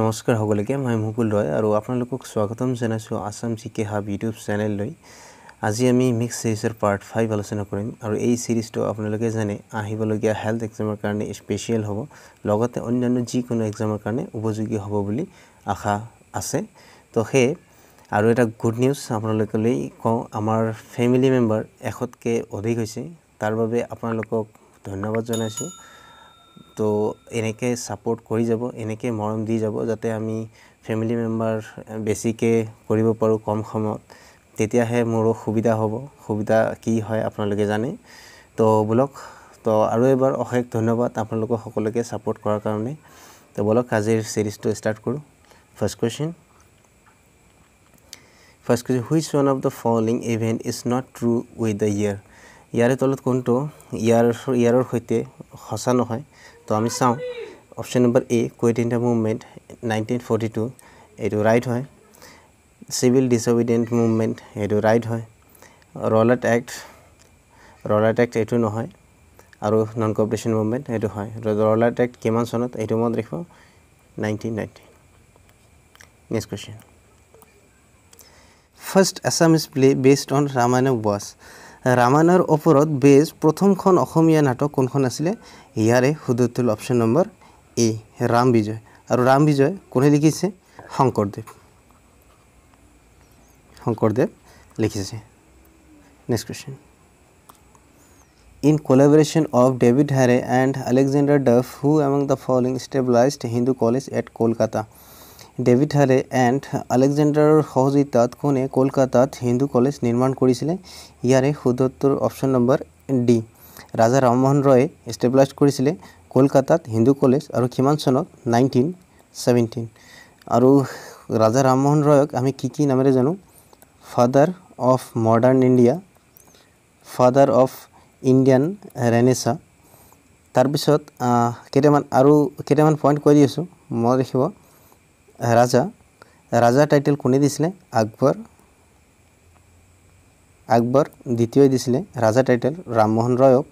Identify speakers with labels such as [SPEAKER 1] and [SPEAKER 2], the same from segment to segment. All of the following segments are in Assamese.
[SPEAKER 1] নমস্কাৰ সকলোকে মই মুকুল ৰয় আৰু আপোনালোকক স্বাগতম জনাইছোঁ আছাম চিকে হাব ইউটিউব চেনেললৈ আজি আমি মিক্স চিৰিজৰ পাৰ্ট ফাইভ আলোচনা কৰিম আৰু এই চিৰিজটো আপোনালোকে জানে আহিবলগীয়া হেল্থ এক্সামৰ কাৰণে স্পেচিয়েল হ'ব লগতে অন্যান্য যিকোনো এক্সামৰ কাৰণে উপযোগী হ'ব বুলি আশা আছে তো সেয়ে আৰু এটা গুড নিউজ আপোনালোকলৈ কওঁ আমাৰ ফেমিলি মেম্বাৰ এশতকৈ অধিক হৈছে তাৰ বাবে আপোনালোকক ধন্যবাদ জনাইছোঁ তো এনেকৈ সাপোৰ্ট কৰি যাব এনেকৈ মৰম দি যাব যাতে আমি ফেমিলি মেম্বাৰ বেছিকৈ কৰিব পাৰোঁ কম সময়ত তেতিয়াহে মোৰো সুবিধা হ'ব সুবিধা কি হয় আপোনালোকে জানে তো বোলক তো আৰু এবাৰ অশেষ ধন্যবাদ আপোনালোকক সকলোকে ছাপোৰ্ট কৰাৰ কাৰণে তো বোলক আজিৰ ছিৰিজটো ষ্টাৰ্ট কৰোঁ first question first question which one of the following event is not true with the year ইয়াৰে তলত কোনটো ইয়াৰ ইয়াৰৰ সৈতে সঁচা নহয় তো আমি চাওঁ option number A quit India movement nineteen forty two এইটো ৰাইট হয় চিভিল ডিছঅবিডিয়েণ্ট মুভমেণ্ট এইটো ৰাইট হয় ৰলাট এক্ট ৰলাট এক্ট এইটো নহয় আৰু নন কপিটেশ্যন মুভমেণ্ট এইটো হয় ৰলাট এক্ট কিমান চনত এইটো মনত ৰাখিব nineteen ninety next question first Assam is play based on Ramayana base ৰামায়ণৰ ওপৰত বেজ প্ৰথমখন অসমীয়া নাটক কোনখন আছিলে ইয়াৰে শুদ্ধ option number A Ram Vijay আৰু ৰাম বিজয় কোনে লিখিছে শংকৰদেৱ শংকৰদেৱ লিখিছে next question in collaboration of David Hare and Alexander Duff who among the following established Hindu college at Kolkata David Hare and আলেকজেণ্ডাৰৰ সহযোগিতাত কোনে কলকাতাত হিন্দু কলেজ নিৰ্মাণ কৰিছিলে ইয়াৰে শুদ্ধ option number D Raja Rammohan ৰয়ে ষ্টেবলাইজ কৰিছিলে কলকাতাত হিন্দু কলেজ আৰু সিমান চনত নাইনটিন ছেভেণ্টিন আৰু ৰাজা ৰামমোহন ৰয়ক আমি কি কি নামেৰে জানো father of modern India father of Indian renaissance তাৰপিছত কেইটামান আৰু কেইটামান পইণ্ট কৈ দিছোঁ মনত ৰাখিব ৰাজা ৰাজা টাইটেল কোনে দিছিলে আকবৰ আকবৰ দ্বিতীয় দিছিলে ৰাজা টাইটেল ৰামমোহন ৰয়ক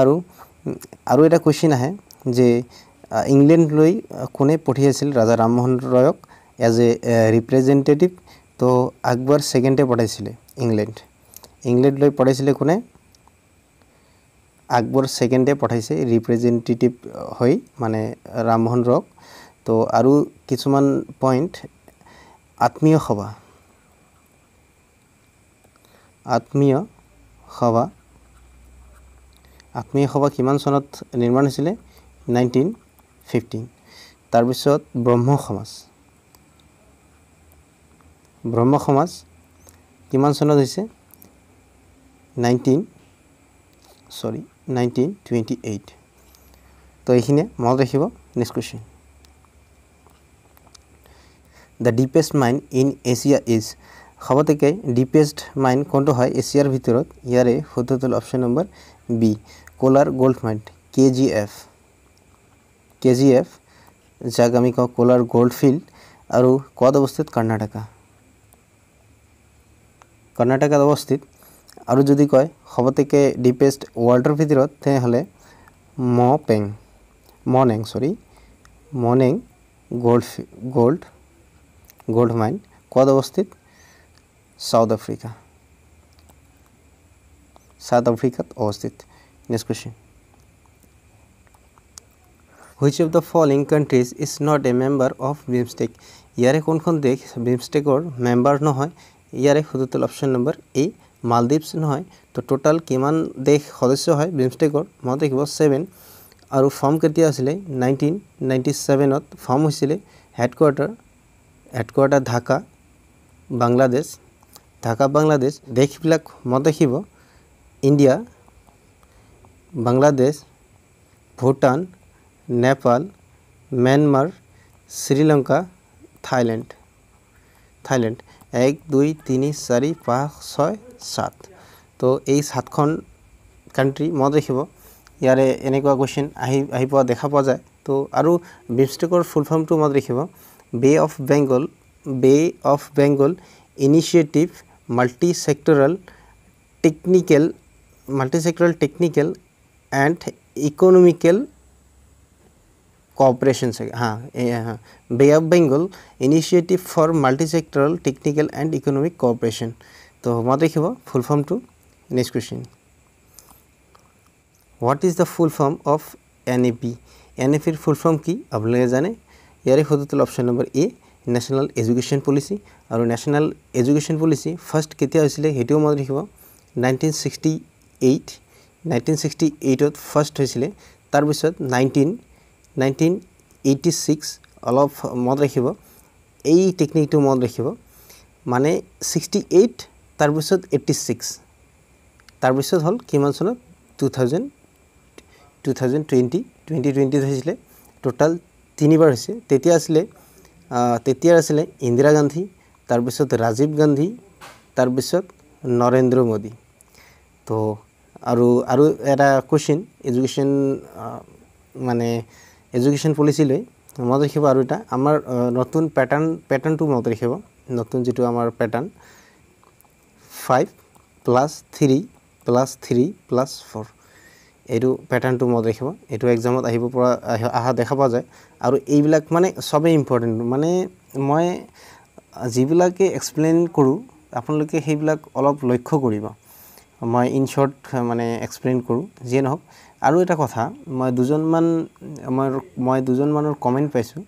[SPEAKER 1] আৰু আৰু এটা কুৱেশ্যন আহে যে ইংলেণ্ডলৈ কোনে পঠিয়াইছিল ৰাজা ৰামমোহন ৰয়ক এজ এ ৰিপ্ৰেজেণ্টেটিভ তো আকবৰ ছেকেণ্ডে পঠাইছিলে ইংলেণ্ড ইংলেণ্ডলৈ পঠাইছিলে কোনে আকবৰ ছেকেণ্ডে পঠাইছে ৰিপ্ৰেজেণ্টেটিভ হৈ মানে ৰামমোহন ৰয়ক তো আৰু কিছুমান পইণ্ট আত্মীয় সভা আত্মীয় সভা আত্মীয় সভা কিমান চনত নিৰ্মাণ হৈছিলে নাইনটিন ফিফটিন তাৰপিছত ব্ৰহ্ম সমাজ ব্ৰহ্ম সমাজ কিমান চনত হৈছে নাইনটিন চৰি নাইনটিন টুৱেণ্টি এইট তো এইখিনিয়ে মনত ৰাখিব next question the deepest mind in Asia is সবথেকে ডিপেস্ট মাইন কোনটো হয় এশিয়ার ভিতর ইয়ারে শুদ্ধতল option number B Kolar gold mine KGF KGF যাক আমি কো কোলার গোল্ড ফিল্ড আর কত অবস্থিত কর্ণাটকা কর্ণাটকাত অবস্থিত আর যদি কয় সবথেকে ডিপেস্ট ওয়ার্ল্ডর ভিতর হলে ম পেং মনেং sorry মনেং gold gold gold mine কত অবস্থিত साउथ अफ्रीका साउथ अफ्रीका अवस्थित नेक्स्ट क्वेश्चन हुई of the following countries is not A member of BIMSTEC ইয়াৰে কোনখন দেশ বিমষ্টেকৰ মেম্বাৰ নহয় ইয়াৰে সুদুতল অপশ্যন নম্বৰ এ মালদ্বীপছ নহয় তো টোটাল কিমান দেশ সদস্য হয় বিমষ্টেকৰ মনত ৰাখিব ছেভেন আৰু ফৰ্ম কেতিয়া আছিলে নাইনটিন নাইণ্টি ছেভেনত ফৰ্ম হৈছিলে হেডকোৱাৰ্টাৰ হেডকোৱাৰ্টাৰ ঢাকা বাংলাদেশ ঢাকা বাংলাদেশ দেশবিলাক মত দেখিব India Bangladesh Bhutan Nepal Myanmar Sri Lanka Thailand Thailand এক দুই তিনি চাৰি পাঁচ ছয় সাত তো এই সাতখন কান্ট্ৰি মনত ৰাখিব ইয়াৰে এনেকুৱা কুৱেশ্যন আহি আহি পোৱা দেখা পোৱা যায় তো আৰু বিমষ্টেকৰ ফুল ফৰ্মটো মত দেখিব Bay of Bengal Bay of Bengal initiative multi-sectoral technical multi-sectoral technical and economical cooperation हाँ Bay of Bengal initiative for multi-sectoral technical and economic cooperation तो मां देखिए full form to next question what is the full form of NAP NAP full form की अब लगे जाने यारे खुद तो option number A national education policy আৰু ন্যাশনেল এডুকেশ্যন পলিচি ফাৰ্ষ্ট কেতিয়া হৈছিলে সেইটোও মনত ৰাখিব nineteen sixty eight nineteen sixty এইটত ফাৰ্ষ্ট হৈছিলে তাৰপিছত নাইণ্টিন নাইণ্টিন এইটি ছিক্স অলপ মনত ৰাখিব এই টেকনিকটো মনত ৰাখিব মানে ছিক্সটি এইট তাৰপিছত এইটি ছিক্স তাৰপিছত হ'ল কিমান চনত two thousand two thousand twenty twenty টুৱেণ্টিত হৈছিলে টোটাল তিনিবাৰ হৈছে তেতিয়া আছিলে তেতিয়াৰ আছিলে ইন্দিৰা গান্ধী তাৰপিছত ৰাজীৱ গান্ধী তাৰপিছত নৰেন্দ্ৰ মোদী তো আৰু আৰু এটা কুৱেশ্যন এডুকেশ্যন মানে এডুকেশ্যন পলিচি লৈ মনত ৰাখিব আৰু এটা আমাৰ নতুন পেটাৰ্ণ পেটাৰ্ণটো মনত ৰাখিব নতুন যিটো আমাৰ pattern five plus three plus three plus four এইটো পেটাৰ্ণটো মনত ৰাখিব এইটো এক্সামত আহিব পৰা অহা দেখা পোৱা যায় আৰু এইবিলাক মানে চবেই ইম্পৰ্টেণ্ট মানে মই যিবিলাকে এক্সপ্লেইন কৰোঁ আপোনালোকে সেইবিলাক অলপ লক্ষ্য কৰিব মই ইন ইনশ্বৰ্ট মানে এক্সপ্লেইন কৰোঁ যিয়ে নহওক আৰু এটা কথা মই দুজনমান মই মই দুজনমানৰ কমেণ্ট পাইছোঁ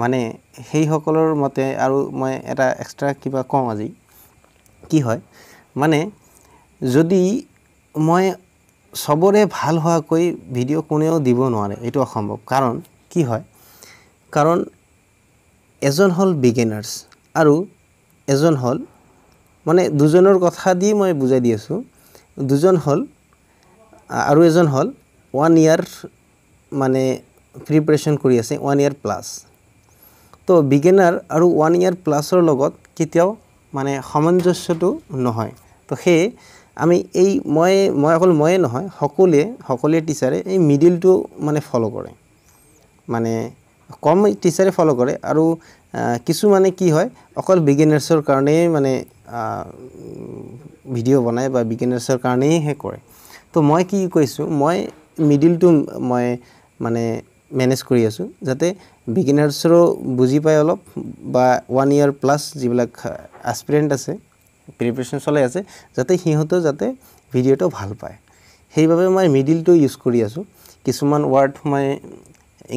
[SPEAKER 1] মানে সেইসকলৰ মতে আৰু মই এটা এক্সট্ৰা কিবা কওঁ আজি কি হয় মানে যদি মই সবৰে ভাল হওয়া কই ভিডিও কোনেও দিব নোৱাৰে এটু অসম্ভৱ কাৰণ কি হয় কাৰণ এজন হল বিগিনাৰ্স আৰু এজন হল মানে দুজনৰ কথা দিয়ে মানে বুঝাই দিয়েছো দুজন হল আৰু এজন হল ওয়ান ইয়াৰ মানে প্ৰিপাৰেশন কৰি আছে ওয়ান ইয়াৰ প্লাস তো বিগিনাৰ আৰু ওয়ান ইয়াৰ প্লাসৰ লগত কেতিয়াও মানে সামঞ্জস্যটা নহয় তো সেয়ে আমি এই মই মই অকল ময়ে নহয় সকলোৱে সকলোৱে টিচাৰে এই মিডিলটো মানে ফ'ল' কৰে মানে কম টিচাৰে ফ'ল' কৰে আৰু কিছুমানে কি হয় অকল বিগিনাৰ্ছৰ কাৰণেই মানে ভিডিঅ' বনায় বা বিগিনাৰ্ছৰ কাৰণেই সেই কৰে তো মই কি কৈছোঁ মই মিডিলটো মই মানে মেনেজ কৰি আছোঁ যাতে বিগিনাৰ্ছৰো বুজি পায় অলপ বা ওৱান ইয়াৰ প্লাছ যিবিলাক এক্সপিৰিয়েণ্ট আছে প্ৰিপেৰেশ্যন চলাই আছে যাতে সিহঁতেও যাতে ভিডিঅ'টো ভাল পায় সেইবাবে মই মিডিলটো ইউজ কৰি আছোঁ কিছুমান ৱৰ্ড মই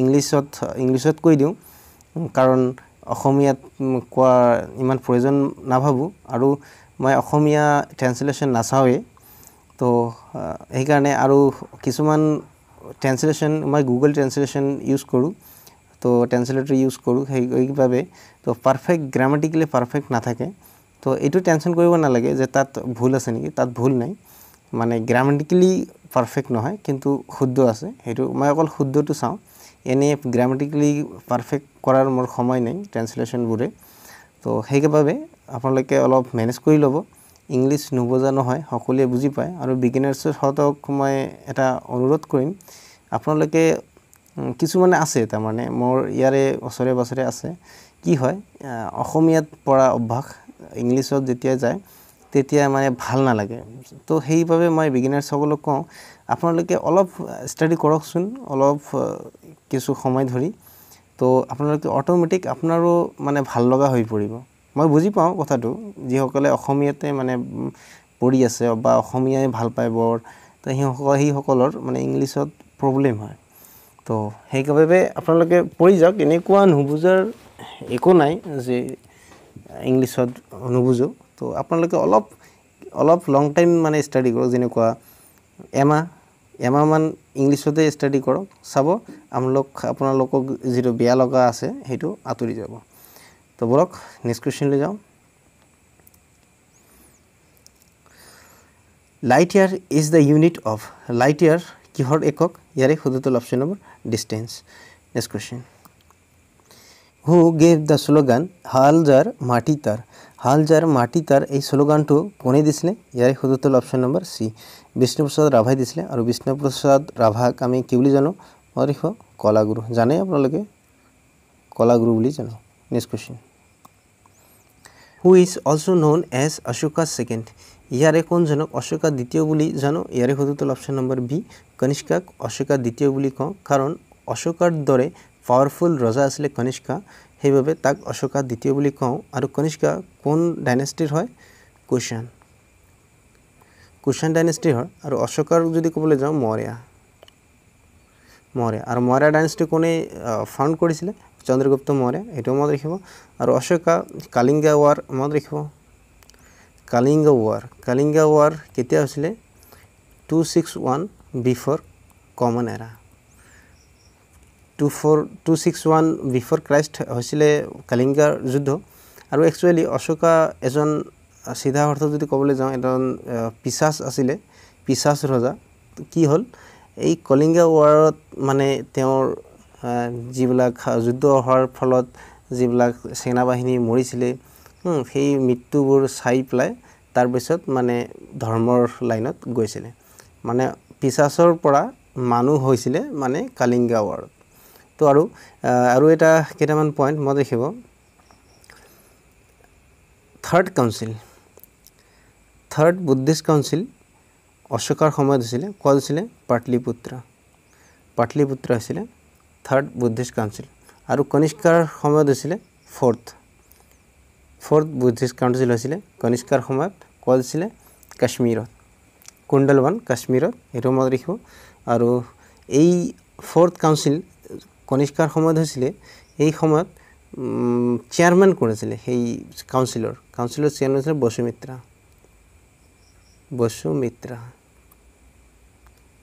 [SPEAKER 1] ইংলিছত ইংলিছত কৈ দিওঁ কাৰণ অসমীয়াত কোৱা ইমান প্ৰয়োজন নাভাবোঁ আৰু মই অসমীয়া ট্ৰেঞ্চলেশ্যন নাচাওঁৱেই তো সেইকাৰণে আৰু কিছুমান ট্ৰেঞ্চলেশ্যন মই গুগল ট্ৰেঞ্চলেশ্যন ইউজ কৰোঁ তো ট্ৰেঞ্চলেটৰ ইউজ কৰোঁ সেইবাবে তো পাৰফেক্ট গ্ৰামেটিকেলি পাৰফেক্ট নাথাকে তো এইটো টেনশ্যন কৰিব নালাগে যে তাত ভুল আছে নেকি তাত ভুল নাই মানে গ্ৰামেটিকেলি পাৰফেক্ট নহয় কিন্তু শুদ্ধ আছে সেইটো মই অকল শুদ্ধটো চাওঁ এনেই গ্ৰামেটিকেলি পাৰফেক্ট কৰাৰ মোৰ সময় নাই ট্ৰেন্সলেশ্যনবোৰে তো সেইবাবে আপোনালোকে অলপ মেনেজ কৰি ল'ব ইংলিছ নুবুজা নহয় সকলোৱে বুজি পায় আৰু বিগিনাৰ্ছহঁতক মই এটা অনুৰোধ কৰিম আপোনালোকে কিছুমানে আছে তাৰমানে মোৰ ইয়াৰে ওচৰে পাঁচৰে আছে কি হয় অসমীয়াত পৰা অভ্যাস ইংলিছত যেতিয়া যায় তেতিয়া মানে ভাল নালাগে তো সেইবাবে মই বিগিনাৰ্ছসকলক কওঁ আপোনালোকে অলপ ষ্টাডি কৰকচোন অলপ কিছু সময় ধৰি তো আপোনালোকে অট'মেটিক আপোনাৰো মানে ভাল লগা হৈ পৰিব মই বুজি পাওঁ কথাটো যিসকলে অসমীয়াতে মানে পঢ়ি আছে বা অসমীয়াই ভাল পায় বৰ তো সেইসকল সেইসকলৰ মানে ইংলিছত প্ৰব্লেম হয় তো সেইবাবে আপোনালোকে পঢ়ি যাওক এনেকুৱা নুবুজাৰ একো নাই যে ইংলিছত নুবুজোঁ তো আপোনালোকে অলপ অলপ লং টাইম মানে ষ্টাডি কৰক যেনেকুৱা এমাহ এমাহমান ইংলিছতে ষ্টাডি কৰক চাব আমলোক আপোনালোকক যিটো বেয়া লগা আছে সেইটো আঁতৰি যাব তো বলক নেক্সট কুৱেশ্যন লৈ যাওঁ light year is the unit of light year কিহৰ একক ইয়াৰে সুধুতল option number distance next question who gave the slogan হাল যার মাটি তার হাল যার মাটি তার এই স্লোগানটো কোনে দিছিলে ইয়াৰে শুদ্ধ অপশ্যন নম্বৰ চি বিষ্ণুপ্ৰসাদ ৰাভাই দিছিলে আৰু বিষ্ণুপ্ৰসাদ ৰাভাক আমি কি বুলি জানো মনত কলাগুৰু জানে আপোনালোকে কলাগুৰু বুলি জানো next question who is also' known as Ashoka second ইয়াৰে কোনজনক অশোকা দ্বিতীয় বুলি জানো ইয়াৰে শুদ্ধ অপশ্যন নম্বৰ বি কনিষ্কাক অশোকা দ্বিতীয় বুলি কওঁ কাৰণ অশোকাৰ দৰে পাৱাৰফুল ৰজা আছিলে কনিষ্কা সেইবাবে তাক অশোকা দ্বিতীয় বুলি কওঁ আৰু কনিষ্কা কোন ডাইনেষ্টিৰ হয় কুশ্যান কুশ্যান ডাইনেষ্টিৰ হয় আৰু অশোকাৰ যদি ক'বলৈ যাওঁ মৌৰ্যা মৌৰ্যা আৰু মৌৰ্যা ডাইনেষ্টি কোনে ফাউণ্ড কৰিছিলে চন্দ্ৰগুপ্ত মৌৰ্যা এইটোও মনত ৰাখিব আৰু অশোকা কালিংগা ৱাৰ মনত ৰাখিব কালিংগা ৱাৰ কালিংগা ৱাৰ কেতিয়া হৈছিলে two six one before common era two four two six one before Christ হৈছিলে কালিংগাৰ যুদ্ধ আৰু একচুৱেলি অশোকা এজন চিধা অৰ্থত যদি ক'বলৈ যাওঁ এজন পিছাছ আছিলে পিছাছ ৰজা কি হ'ল এই কলিংগা ৱাৰত মানে তেওঁৰ যিবিলাক যুদ্ধ হোৱাৰ ফলত যিবিলাক সেনাবাহিনী মৰিছিলে সেই মৃত্যুবোৰ চাই পেলাই তাৰপিছত মানে ধৰ্মৰ লাইনত গৈছিলে মানে পিছাছৰ পৰা মানুহ হৈছিলে মানে কালিংগা ৱাৰত তো আৰু আৰু এটা কেইটামান পইণ্ট মই দেখিব third council third Buddhist council অশোকৰ সময়ত আছিলে কোৱা আছিলে পাটলিপুত্ৰ পাটলিপুত্ৰ আছিলে থাৰ্ড বুদ্ধিষ্ট কাউন্সিল আৰু কনিষ্কাৰ সময়ত আছিলে ফৰ্থ ফৰ্থ বুদ্ধিষ্ট কাউন্সিল হৈছিলে কনিষ্কাৰ সময়ত কোৱা আছিলে কাশ্মীৰত কুণ্ডলবান কাশ্মীৰত এইটো মই দেখিব আৰু এই ফৰ্থ কাউন্সিল কনিষ্কাৰ সময়ত হৈছিলে এই সময়ত চেয়াৰমেন কোন আছিলে সেই কাউঞ্চিলৰ কাউঞ্চিলৰ চেয়াৰমেন আছিলে বসুমিত্ৰা বসুমিত্ৰা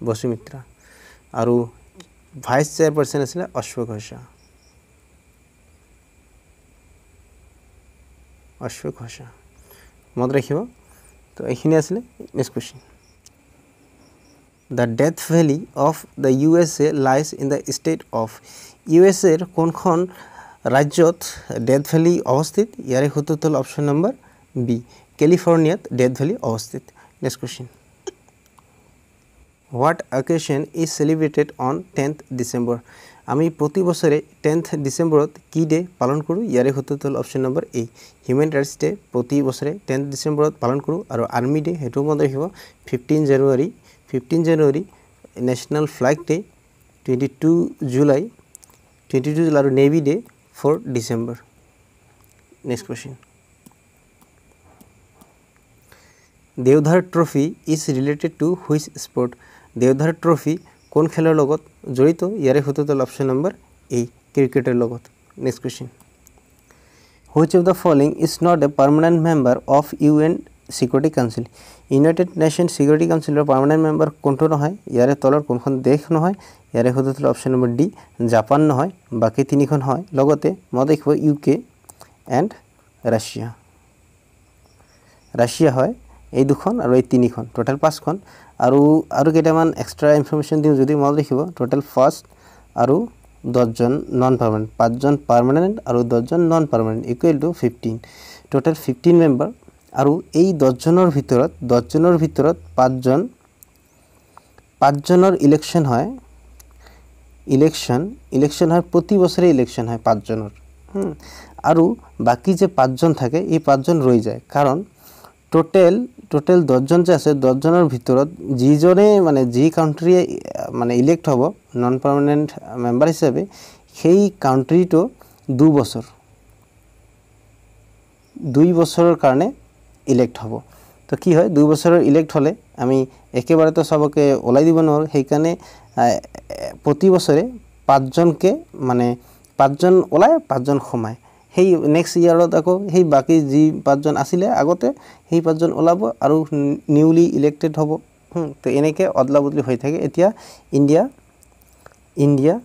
[SPEAKER 1] বসুমিত্ৰা আৰু ভাইচ চেয়াৰপাৰ্চন আছিলে অশ্বঘোষা অশ্বঘোষা মনত ৰাখিব তো এইখিনি আছিলে next question the death valley of the U S A lies in the state of U S এর কোনখন রাজ্যত ডেথ ভ্যালি অবস্থিত ইয়ারে সুতর হল অপশন নম্বর বি ক্যালিফোর্নিয়াত ডেথ ভ্যালি অবস্থিত next question what occasion is celebrated on tenth December আমি প্রতি বছরে টেন্থ ডিসেম্বরত কি ডে পালন করো ইয়ারে সুতর হল option number A human rights day প্রতি বছরে টেন্থ ডিসেম্বরত পালন করো আর আর্মি ডে সেটার মধ্যে আসবে fifteen January 15 January National Flag Day, 22 July, 22 July Navy Day, 4 December. Next question. Deodhar Trophy is related to which sport? Deodhar Trophy, kon khela logot? Jorito, yare hutotol option number A, cricketer logot. Next question. Which of the following is not a permanent member of UN security council United Nation security কাউন্সিলৰ পাৰ্মানেন্ট মেম্বাৰ কোনটো নহয় ইয়াৰে তলৰ কোনখন দেশ নহয় ইয়াৰে হুদুতল অপশন নম্বৰ ডি জাপান নহয় বাকি তিনিখন হয় লগতে ম দেখব ইউকে এণ্ড রাশিয়া রাশিয়া হয় এই দুখন আৰু এই তিনিখন টোটাল পাঁচখন আৰু আৰু কেইটামান এক্সট্ৰা ইনফৰমেশন দিওঁ যদি মই দেখিব টোটাল ফাৰ্ষ্ট আৰু দহজন নন পাৰ্মানেণ্ট পাঁচজন পাৰ্মানেণ্ট আৰু দহজন non permanent equal to fifteen total fifteen member আৰু এই দহজনৰ ভিতৰত দহজনৰ ভিতৰত পাঁচজন পাঁচজনৰ ইলেকশ্যন হয় ইলেকশ্যন ইলেকশ্যন হয় প্ৰতি বছৰে ইলেকশ্যন হয় পাঁচজনৰ আৰু বাকী যে পাঁচজন থাকে এই পাঁচজন ৰৈ যায় কাৰণ টোটেল টোটেল দহজন যে আছে দহজনৰ ভিতৰত যিজনে মানে যি কাউণ্ট্ৰীয়ে মানে ইলেক্ট হ'ব নন পাৰ্মানেণ্ট মেম্বাৰ হিচাপে সেই কাউণ্ট্ৰীটো দুবছৰ দুই বছৰৰ কাৰণে ইলেক্ট হ'ব তো কি হয় দুই বছৰৰ ইলেক্ট হ'লে আমি একেবাৰেতো চবকে ওলাই দিব নোৱাৰোঁ সেইকাৰণে প্ৰতি বছৰে পাঁচজনকে মানে পাঁচজন ওলায় পাঁচজন সোমায় সেই নেক্সট ইয়াৰত আকৌ সেই বাকী যি পাঁচজন আছিলে আগতে সেই পাঁচজন ওলাব আৰু নিউলি ইলেক্টেড হ'ব তো এনেকৈ অদলা বদলি হৈ থাকে এতিয়া ইণ্ডিয়া ইণ্ডিয়া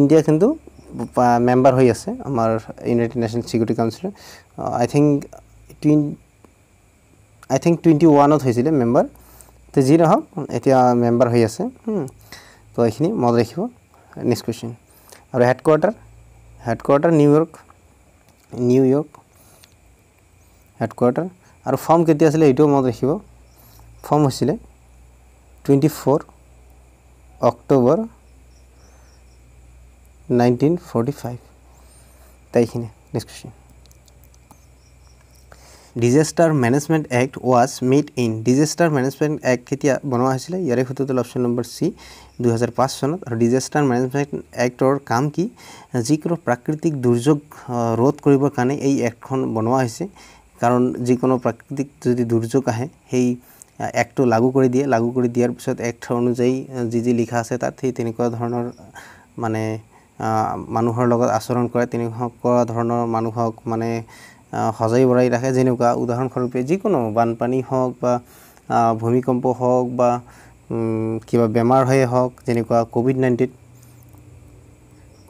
[SPEAKER 1] ইণ্ডিয়া কিন্তু মেম্বাৰ হৈ আছে আমাৰ ইউনাইটেড নেশ্যন ছিকিউৰিটি কাউঞ্চিলৰ I think twenty I think twenty ওৱানত হৈছিলে মেম্বাৰ তো যি নহওক এতিয়া মেম্বাৰ হৈ আছে তো এইখিনি মনত ৰাখিব নেক্সট কুৱেশ্যন আৰু headquarter headquarter New York New York headquarter আৰু ফৰ্ম কেতিয়া আছিলে এইটোও মনত ৰাখিব ফৰ্ম হৈছিলে twenty four October nineteen forty five তাৰিখিনি next question disaster management act was made in disaster management act ketia banwa hasile yare khotu option number c 2005 sonot aru disaster management act or kam ki jikro prakritik durjog rod koribar kane ei act kon banwa hise karon jikono prakritik jodi durjog ahe hei act to lagu kori diye lagu kori diyar bisot act onujayi ji ji likha ase tat thei tini ko dhoronor mane manuhor logot asoron kore tini ko dhoronor manuhok mane uh, সজাই বঢ়াই ৰাখে যেনেকুৱা উদাহৰণস্বৰূপে যিকোনো বানপানী হওক বা ভূমিকম্প হওক বা কিবা বেমাৰ হৈয়ে হওক যেনেকুৱা ক'ভিড নাইণ্টিন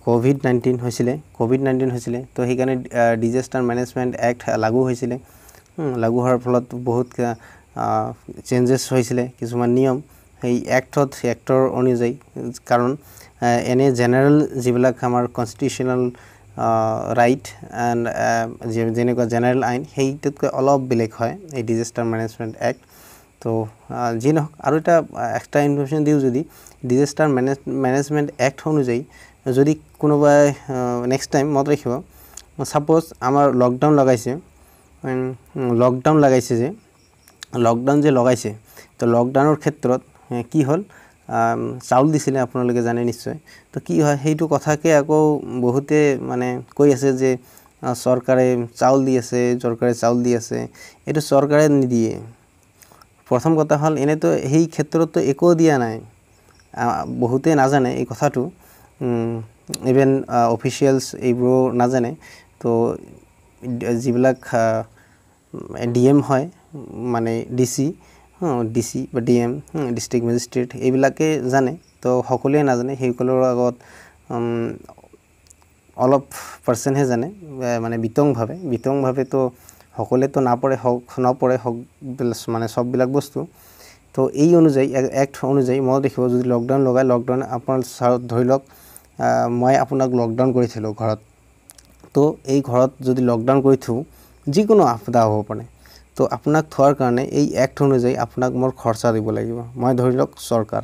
[SPEAKER 1] ক'ভিড নাইণ্টিন হৈছিলে ক'ভিড নাইণ্টিন হৈছিলে তো সেইকাৰণে ডিজাস্টাৰ মেনেজমেণ্ট এক্ট লাগু হৈছিলে লাগু হোৱাৰ ফলত বহুত চেঞ্জেছ হৈছিলে কিছুমান নিয়ম সেই অ্যাক্টত এক্টৰ অনুযায়ী কাৰণ এনে জেনেৰেল যিবিলাক আমাৰ কনষ্টিটিউচনেল ৰাইট এণ্ড যেনেকুৱা জেনেৰেল আইন সেইটোতকৈ অলপ বেলেগ হয় এই ডিজাষ্টাৰ মেনেজমেণ্ট এক্ট তো যি নহওক আৰু এটা এক্সট্ৰা ইনফৰ্মেশ্যন দিওঁ যদি ডিজাষ্টাৰ মেনেজ মেনেজমেণ্ট এক্ট অনুযায়ী যদি কোনোবাই নেক্সট টাইম মনত ৰাখিব ছাপ'জ আমাৰ লকডাউন লগাইছে লকডাউন লগাইছে যে লকডাউন যে লগাইছে তো লকডাউনৰ ক্ষেত্ৰত কি হ'ল চাউল দিছিলে আপোনালোকে জানে নিশ্চয় তো কি হয় সেইটো কথাকে আকৌ বহুতে মানে কৈ আছে যে চৰকাৰে চাউল দি আছে চৰকাৰে চাউল দি আছে এইটো চৰকাৰে নিদিয়ে প্ৰথম কথা হ'ল এনেতো সেই ক্ষেত্ৰততো একো দিয়া নাই বহুতে নাজানে এই কথাটো ইভেন অফিচিয়েলছ এইবোৰ নাজানে তো যিবিলাক ডি এম হয় মানে ডি চি ডি সি বা ডি এম ডিষ্ট্ৰিক্ট মেজিষ্ট্ৰেট এইবিলাকে জানে তো সকলোৱে নাজানে সেইসকলৰ আগত অলপ পাৰ্চেণ্টহে জানে মানে বিতংভাৱে বিতংভাৱে তো সকলোৱেতো নাপৰে হওক নপৰে হওক মানে চববিলাক বস্তু তো এই অনুযায়ী এক্ট অনুযায়ী মই দেখিব যদি লকডাউন লগাই লকডাউন আপোনাৰ ধৰি লওক মই আপোনাক লকডাউন কৰিছিলোঁ ঘৰত তো এই ঘৰত যদি লকডাউন কৰি থওঁ যিকোনো আপদা হ'ব পাৰে তো আপোনাক থোৱাৰ কাৰণে এই এক্ট অনুযায়ী আপোনাক মোৰ খৰচা দিব লাগিব মই ধৰি লওক চৰকাৰ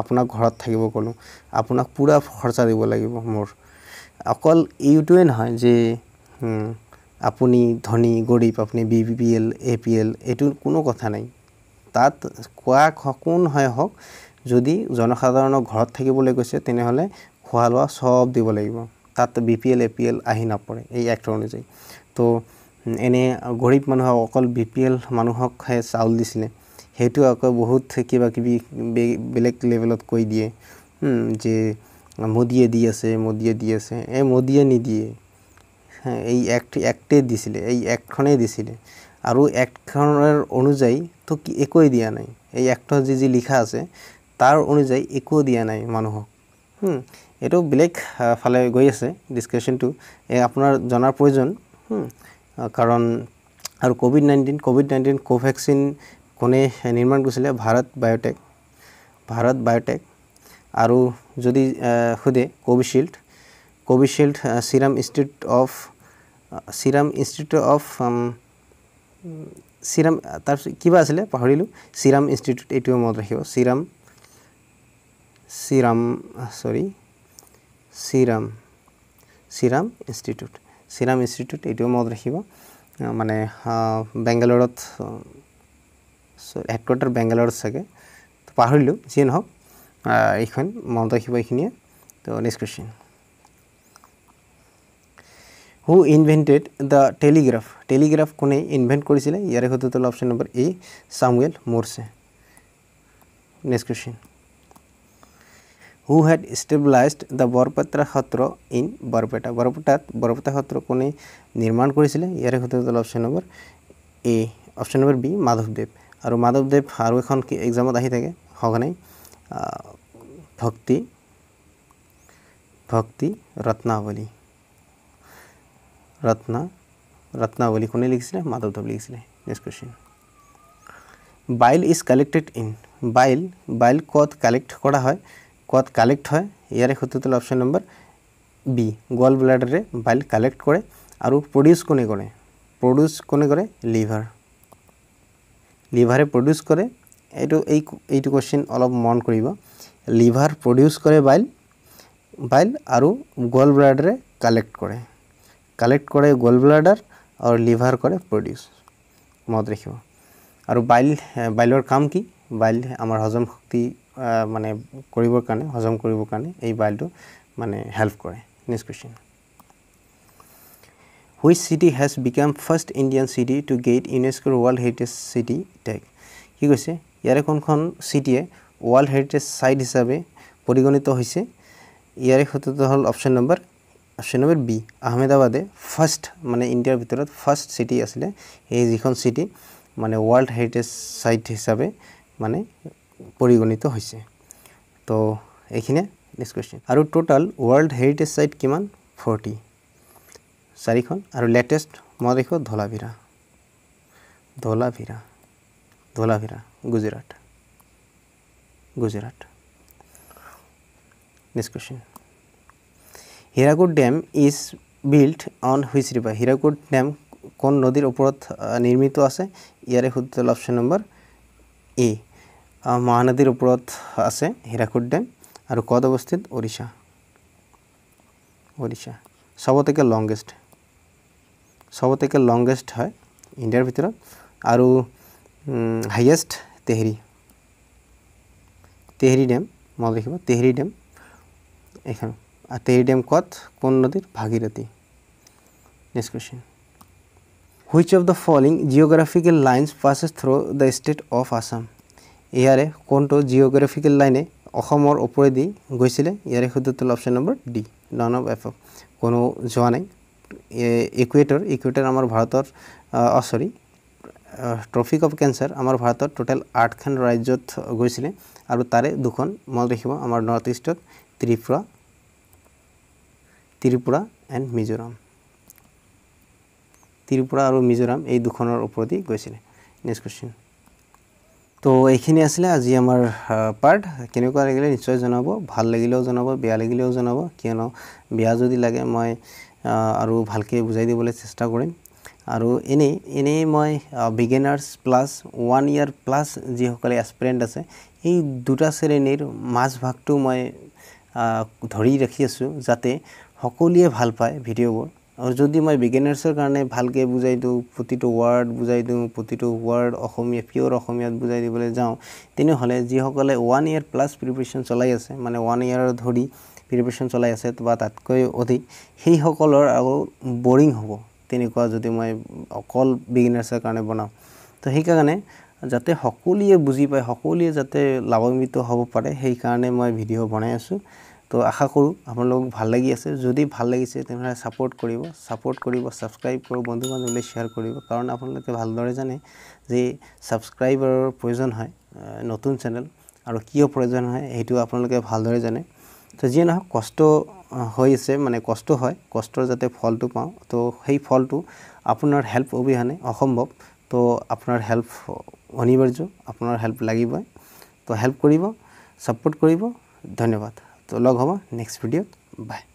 [SPEAKER 1] আপোনাক ঘৰত থাকিব ক'লোঁ আপোনাক পূৰা খৰচা দিব লাগিব মোৰ অকল এইটোৱে নহয় যে আপুনি ধনী গৰীব আপুনি B B L A P L এইটো কোনো কথা নাই তাত কোৱা কোন হয় হওক যদি জনসাধাৰণক ঘৰত থাকিবলৈ গৈছে তেনেহ'লে খোৱা লোৱা চব দিব লাগিব তাত B P L A P L আহি নপৰে এই এক্ট অনুযায়ী তো এনে গৰীব মানুহক অকল বি পি এল মানুহক চাউল দিছিলে সেইটো আকৌ বহুত কিবা কিবি বেলেগ লেভেলত কৈ দিয়ে যে মোদীয়ে দি আছে মোদীয়ে দি আছে এই মোদীয়ে নিদিয়ে এই এক্ট এক্টেই দিছিলে এই এক্টখনেই দিছিলে আৰু এক্টখনৰ অনুযায়ী তো কি একোৱে দিয়া নাই এই এক্টৰ যি যি লিখা আছে তাৰ অনুযায়ী একো দিয়া নাই মানুহক এইটো বেলেগ ফালে গৈ আছে ডিছকাশ্যনটো এই আপোনাৰ জনাৰ প্ৰয়োজন কাৰণ আৰু COVID nineteen COVID nineteen Covaxin কোনে নিৰ্মাণ কৰিছিলে ভাৰত বায়'টেক ভাৰত বায়'টেক আৰু যদি সোধে Covishield Covishield Serum Institute of Serum Institute of Serum তাৰপিছত কিবা আছিলে পাহৰিলোঁ ছিৰাম ইনষ্টিটিউট এইটোৱে মনত ৰাখিব Serum Serum sorry Serum Serum Institute Serum Institute এইটোও মনত ৰাখিব মানে বেংগালোৰত হেডকোৱাৰ্টাৰ বেংগালোৰত চাগে পাহৰিলোঁ যিয়ে নহওক এইখন মনত ৰাখিব এইখিনিয়ে তো next question who invented the telegraph telegraph কোনে ইনভেণ্ট কৰিছিলে ইয়াৰে সুধুত option number A Samuel Morse next question who had established the Barpeta Satra in Barpeta Barpeta Barpeta Satra कुने निर्माण কৰিছিল ইয়াৰ হদ তল option number A option number B মাধৱদেৱ আৰু মাধৱদেৱ আৰু এখন কি এগজামত আহি থাকে হগনে ভক্তি ভক্তি রত্নাবলী রত্ন রত্নাবলী কোনে লিখিছিল মাধৱদেৱ লিখিছিল next question bile is collected in bile bile ক'ত কালেক্ট কৰা হয় কত কালেক্ট হয় ইয়াৰে সত্যতলে অপশন নম্বৰ বি গল ব্লাডাৰে বাইল কালেক্ট কৰে আৰু প্ৰডিউচ কোনে কৰে প্ৰডিউচ কোনে কৰে লিভাৰ লিভাৰে প্ৰডিউচ কৰে এইটো এই এইটো কোশ্চিন অলপ মন কৰিব লিভাৰ প্ৰডিউচ কৰে বাইল বাইল আৰু গল ব্লাডাৰে কালেক্ট কৰে কালেক্ট কৰে গল ব্লাডাৰ আৰু লিভাৰ কৰে প্ৰডিউচ মত ৰাখিব আৰু বাইল বাইলৰ কাম কি বাইল আমাৰ হজম শক্তি মানে কৰিবৰ কাৰণে হজম কৰিবৰ কাৰণে এই বাইলটো মানে হেল্প কৰে next question which city has become first Indian city to get ইউনেস্কোৰ ৱৰ্ল্ড হেৰিটেজ চিটি টেগ কি কৈছে ইয়াৰে কোনখন চিটিয়ে ৱৰ্ল্ড হেৰিটেজ চাইট হিচাপে পৰিগণিত হৈছে ইয়াৰে ক্ষেত্ৰত হ'ল option number option number B আহমেদাবাদে ফাৰ্ষ্ট মানে ইণ্ডিয়াৰ ভিতৰত ফাৰ্ষ্ট চিটি আছিলে সেই যিখন চিটি মানে ৱৰ্ল্ড হেৰিটেজ চাইট হিচাপে মানে পৰিগণিত হৈছে তো এইখিনিয়ে নেক্সট কুৱেশ্যন আৰু টোটাল ৱৰ্ল্ড হেৰিটেজ সাইট কিমান ফৰ্টি চাৰিখন আৰু লেটেষ্ট মই দেখোঁ Dholavira Dholavira Dholavira Gujarat Gujarat next question Hirakud dam is built on which river Hirakud dam কোন নদীৰ ওপৰত নিৰ্মিত আছে ইয়াৰে শুদ্ধ অপশন নম্বৰ এ মহানদীৰ ওপৰত আছে হীৰাকুদ ডেম আৰু ক'ত অৱস্থিত ওড়িশা ওড়িশা লংগেস্ট লংগেষ্ট থেকে লংগেষ্ট হয় ইণ্ডিয়াৰ ভিতৰত আৰু হাইয়েষ্ট তেহরি তেহরি ডেম মনে দেখব তেহরি ডেম এখানে আৰু তেহরি ডেম ক'ত কোন নদীৰ Bhagirathi next question which of the following geographical lines passes through the state of Assam ইয়াৰে কোনটো জিঅ'গ্ৰাফিকেল লাইনে অসমৰ ওপৰেদি গৈছিলে ইয়াৰে শুদ্ধটো option number D none of F কোনো যোৱা নাই ইকুৱেটৰ ইকুৱেটৰ আমাৰ ভাৰতৰ অ' চৰি ট্ৰফিক অফ কেঞ্চাৰ আমাৰ ভাৰতৰ টোটেল আঠখন ৰাজ্যত গৈছিলে আৰু তাৰে দুখন মনত ৰাখিব আমাৰ নৰ্থ ইষ্টত ত্ৰিপুৰা ত্ৰিপুৰা এণ্ড মিজোৰাম ত্ৰিপুৰা আৰু মিজোৰাম এই দুখনৰ ওপৰেদি গৈছিলে নেক্সট কুৱেশ্যন তো এইখিনি আছিলে আজি আমাৰ পাৰ্ট কেনেকুৱা লাগিলে নিশ্চয় জনাব ভাল লাগিলেও জনাব বেয়া লাগিলেও জনাব কিয়নো বেয়া যদি লাগে মই আৰু ভালকৈ বুজাই দিবলৈ চেষ্টা কৰিম আৰু এনেই এনেই মই beginners plus one year plus যিসকলে এক্সপিৰিয়েণ্ট আছে এই দুটা শ্ৰেণীৰ মাজভাগটো মই ধৰি ৰাখি আছোঁ যাতে সকলোৱে ভাল পায় ভিডিঅ'বোৰ আৰু যদি মই বিগিনাৰ্ছৰ কাৰণে ভালকৈ বুজাই দিওঁ প্ৰতিটো ৱৰ্ড বুজাই দিওঁ প্ৰতিটো ৱৰ্ড অসমীয়া পিয়'ৰ অসমীয়াত বুজাই দিবলৈ যাওঁ তেনেহ'লে যিসকলে ওৱান ইয়েৰ প্লাছ প্ৰিপেৰেশ্যন চলাই আছে মানে ওৱান ইয়েৰ ধৰি প্ৰিপেৰেশ্যন চলাই আছে বা তাতকৈ অধিক সেইসকলৰ আৰু বৰিং হ'ব তেনেকুৱা যদি মই অকল বিগিনাৰ্ছৰ কাৰণে বনাওঁ তো সেইকাৰণে যাতে সকলোৱে বুজি পায় সকলোৱে যাতে লাভান্বিত হ'ব পাৰে সেইকাৰণে মই ভিডিঅ' বনাই আছোঁ তো আশা কৰোঁ আপনাৰ ভাল লাগি আছে যদি ভাল লাগিছে তেনেহ'লে সাপোৰ্ট কৰিব সাপোৰ্ট কৰিব ছাবস্ক্ৰাইব কৰো বন্ধু বান্ধবী শ্বেয়াৰ কৰিব কাৰণ আপোনালোকে ভালদৰে জানে যে ছাবস্ক্ৰাইবাৰৰ প্ৰয়োজন হয় নতুন চেনেল আৰু কিয় প্ৰয়োজন হয় সেইটো আপোনালোকে ভালদৰে জানে তো যিয়ে নহওক কষ্ট হৈ আছে মানে কষ্ট হয় কষ্টৰ যাতে ফলটো পাওঁ তো সেই ফলটো আপোনাৰ হেল্প অবিহনে অসম্ভৱ তো আপোনাৰ হেল্প অনিবাৰ্য আপোনাৰ হেল্প লাগিবই তো হেল্প কৰিব সাপোৰ্ট কৰিব ধন্যবাদ লগ হ'ব নেক্সট ভিডিঅ'ত বাই